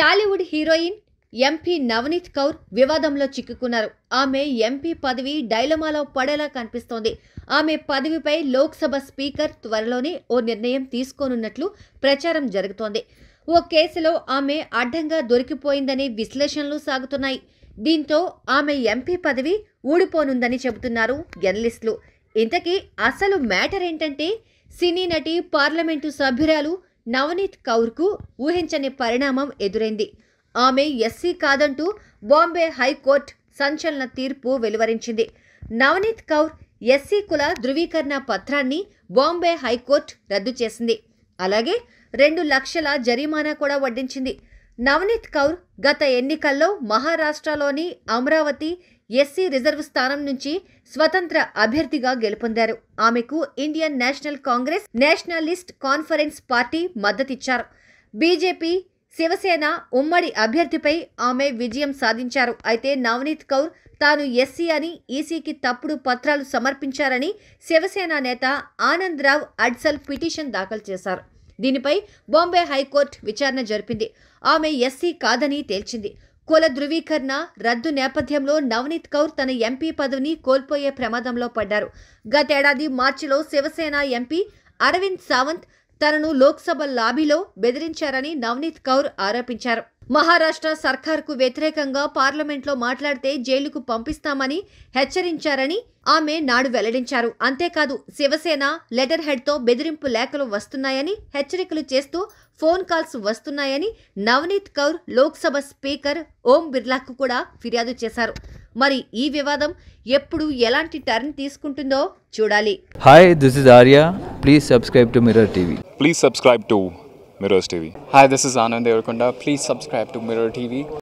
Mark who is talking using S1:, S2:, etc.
S1: Tollywood heroine MP Navneet Kaur వివాదంలో చిక్కుకున్నారు ఆమె ఎంపీ పదవి డైలమాలో పడేలా కనిపిస్తోంది ఆమె పదవిపై లోక్సభ స్పీకర్ త్వరలోనే ఓ నిర్ణయం తీసుకోనున్నట్లు ప్రచారం జరుగుతోంది ఓ కేసులో ఆమె అడ్డంగా దొరికిపోయిందనే విశ్లేషణలు సాగుతున్నాయి దీంతో ఆమె ఎంపీ పదవి ఊడిపోనుందని చెబుతున్నారు జర్నలిస్టులు ఇంతకీ అసలు మ్యాటర్ ఏంటంటే సినీ నటి పార్లమెంటు సభ్యురాలు నవనీత్ కౌర్కు ఊహించని పరిణామం ఎదురైంది ఆమె ఎస్సీ కాదంటూ బాంబే హైకోర్టు సంచలన తీర్పు వెలువరించింది నవనీత్ కౌర్ ఎస్సీ కుల ధృవీకరణ పత్రాన్ని బాంబే హైకోర్టు రద్దు చేసింది అలాగే రెండు లక్షల జరిమానా కూడా వడ్డించింది నవనీత్ కౌర్ గత ఎన్నికల్లో మహారాష్ట్రలోని అమరావతి ఎస్సీ రిజర్వ్ స్థానం నుంచి స్వతంత్ర అభ్యర్థిగా గెలుపొందారు ఆమెకు Indian National Congress Nationalist Conference party మద్దతిచ్చారు బీజేపీ శివసేన ఉమ్మడి అభ్యర్థిపై ఆమె విజయం సాధించారు అయితే నవనీత్ కౌర్ తాను ఎస్సీ అని ఈసీకి తప్పుడు పత్రాలు సమర్పించారని శివసేన నేత ఆనంద్ రావ్ అడ్సల్ పిటిషన్ దాఖలు చేశారు దీనిపై బాంబే హైకోర్టు విచారణ జరిపింది ఆమె ఎస్సీ కాదని తేల్చింది కుల ధృవీకరణ రద్దు నేపథ్యంలో నవనీత్ కౌర్ తన ఎంపీ పదవిని కోల్పోయే ప్రమాదంలో పడ్డారు గతేడాది మార్చిలో శివసేన ఎంపీ అరవింద్ సావంత్ తనను లోక్సభ లాబీలో బెదిరించారని నవనీత్ కౌర్ ఆరోపించారు మహారాష్ట్ర సర్కార్కు వ్యతిరేకంగా పార్లమెంట్లో మాట్లాడితే జైలుకు పంపిస్తామని హెచ్చరించారని ఆమె నాడు వెల్లడించారు అంతేకాదు శివసేన లెటర్ హెడ్తో బెదిరింపు లేఖలు వస్తున్నాయని హెచ్చరికలు చేస్తూ ఫోన్ కాల్స్ వస్తున్నాయని నవనీత్ కౌర్ లోక్సభ స్పీకర్ ఓం బిర్లాకు కూడా ఫిర్యాదు చేశారు మరి ఈ వివాదం ఎప్పుడు ఎలాంటి టర్న్ తీసుకుంటుందో చూడాలి hi this is Arya Please subscribe to Mirror TV. Please subscribe to Mirrors TV. Hi, this is Anand Devarakonda. Please subscribe to Mirror TV.